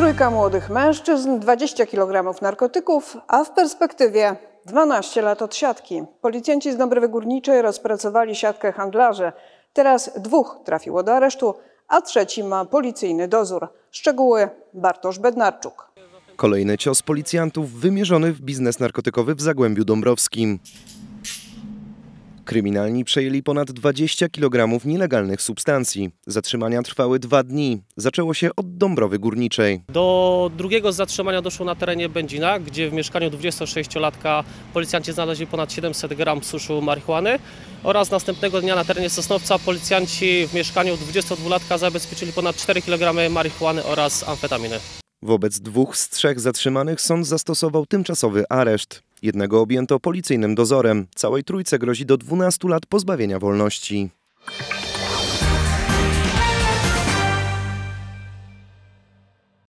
Trójka młodych mężczyzn, 20 kg narkotyków, a w perspektywie 12 lat od siatki. Policjanci z Dąbrowy Górniczej rozpracowali siatkę handlarzy. Teraz dwóch trafiło do aresztu, a trzeci ma policyjny dozór. Szczegóły Bartosz Bednarczuk. Kolejny cios policjantów wymierzony w biznes narkotykowy w Zagłębiu Dąbrowskim. Kryminalni przejęli ponad 20 kg nielegalnych substancji. Zatrzymania trwały dwa dni. Zaczęło się od Dąbrowy Górniczej. Do drugiego zatrzymania doszło na terenie Będzina, gdzie w mieszkaniu 26-latka policjanci znaleźli ponad 700 gram suszu marihuany oraz następnego dnia na terenie Sosnowca policjanci w mieszkaniu 22-latka zabezpieczyli ponad 4 kg marihuany oraz amfetaminy. Wobec dwóch z trzech zatrzymanych sąd zastosował tymczasowy areszt. Jednego objęto policyjnym dozorem. Całej trójce grozi do 12 lat pozbawienia wolności.